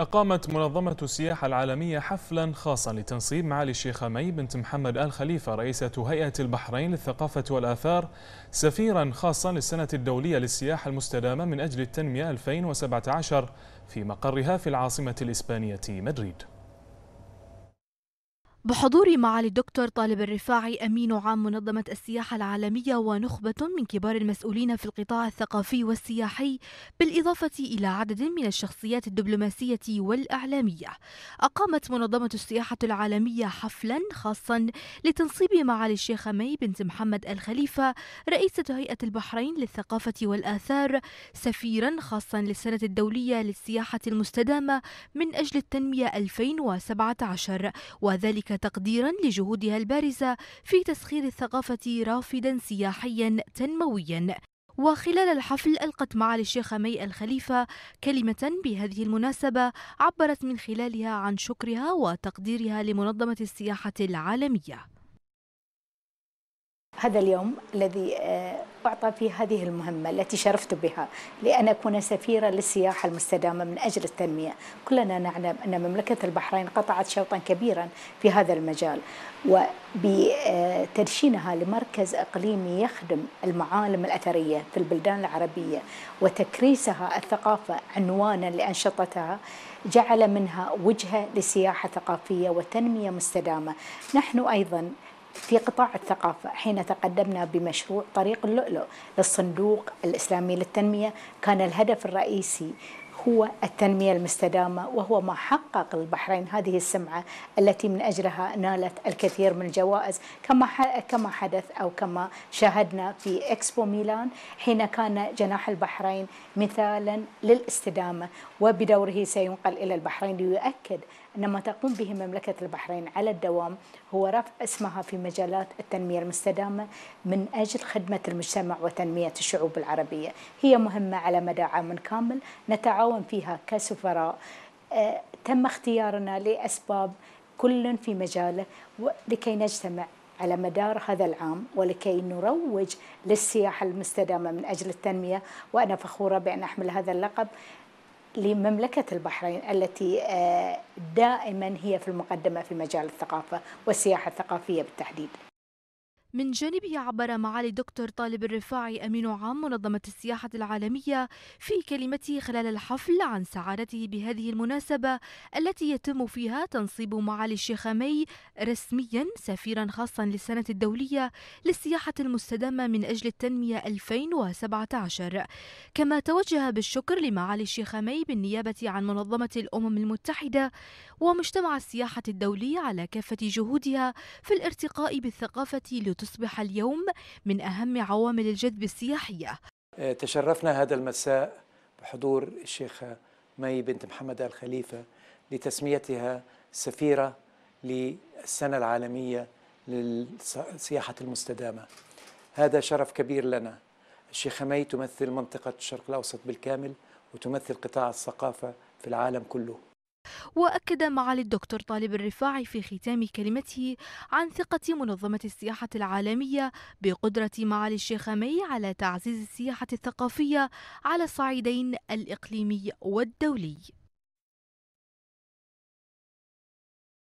أقامت منظمة السياحة العالمية حفلا خاصا لتنصيب معالي الشيخة مي بنت محمد آل خليفة رئيسة هيئة البحرين للثقافة والآثار سفيرا خاصا للسنة الدولية للسياحة المستدامة من أجل التنمية 2017 في مقرها في العاصمة الإسبانية مدريد بحضور معالي الدكتور طالب الرفاعي أمين عام منظمة السياحة العالمية ونخبة من كبار المسؤولين في القطاع الثقافي والسياحي بالإضافة إلى عدد من الشخصيات الدبلوماسية والإعلامية أقامت منظمة السياحة العالمية حفلا خاصا لتنصيب معالي الشيخ مي بنت محمد الخليفة رئيسة هيئة البحرين للثقافة والآثار سفيرا خاصا للسنة الدولية للسياحة المستدامة من أجل التنمية 2017 وذلك تقديرا لجهودها البارزة في تسخير الثقافة رافدا سياحيا تنمويا وخلال الحفل ألقت معالي الشيخة مي الخليفة كلمة بهذه المناسبة عبرت من خلالها عن شكرها وتقديرها لمنظمة السياحة العالمية هذا اليوم الذي آه، أعطى في هذه المهمة التي شرفت بها لأن أكون سفيرة للسياحة المستدامة من أجل التنمية كلنا نعلم أن مملكة البحرين قطعت شوطا كبيرا في هذا المجال وبترشينها لمركز إقليمي يخدم المعالم الأثرية في البلدان العربية وتكريسها الثقافة عنوانا لأنشطتها جعل منها وجهة لسياحة ثقافية وتنمية مستدامة نحن أيضا في قطاع الثقافة حين تقدمنا بمشروع طريق اللؤلؤ للصندوق الإسلامي للتنمية كان الهدف الرئيسي هو التنمية المستدامة وهو ما حقق البحرين هذه السمعة التي من أجلها نالت الكثير من الجوائز كما كما حدث أو كما شاهدنا في إكسبو ميلان حين كان جناح البحرين مثالا للاستدامة وبدوره سينقل إلى البحرين ليؤكد أن ما تقوم به مملكة البحرين على الدوام هو رفع اسمها في مجالات التنمية المستدامة من أجل خدمة المجتمع وتنمية الشعوب العربية هي مهمة على مدى عام كامل نتعاون نتعاون فيها كسفراء آه، تم اختيارنا لأسباب كل في مجاله لكي نجتمع على مدار هذا العام ولكي نروج للسياحة المستدامة من أجل التنمية وأنا فخورة بأن أحمل هذا اللقب لمملكة البحرين التي آه، دائما هي في المقدمة في مجال الثقافة والسياحة الثقافية بالتحديد من جانبه عبر معالي الدكتور طالب الرفاعي أمين عام منظمة السياحة العالمية في كلمته خلال الحفل عن سعادته بهذه المناسبة التي يتم فيها تنصيب معالي الشيخ مي رسميا سفيرا خاصا للسنة الدولية للسياحة المستدامة من أجل التنمية 2017 كما توجه بالشكر لمعالي الشيخ مي بالنيابة عن منظمة الأمم المتحدة ومجتمع السياحة الدولي على كافة جهودها في الارتقاء بالثقافة لتصبح اليوم من أهم عوامل الجذب السياحية آه، تشرفنا هذا المساء بحضور الشيخة مي بنت محمد آل خليفة لتسميتها سفيرة للسنة العالمية للسياحة المستدامة هذا شرف كبير لنا الشيخة مي تمثل منطقة الشرق الأوسط بالكامل وتمثل قطاع الثقافة في العالم كله وأكد معالي الدكتور طالب الرفاعي في ختام كلمته عن ثقة منظمة السياحة العالمية بقدرة معالي الشيخ مي على تعزيز السياحة الثقافية على الصعيدين الإقليمي والدولي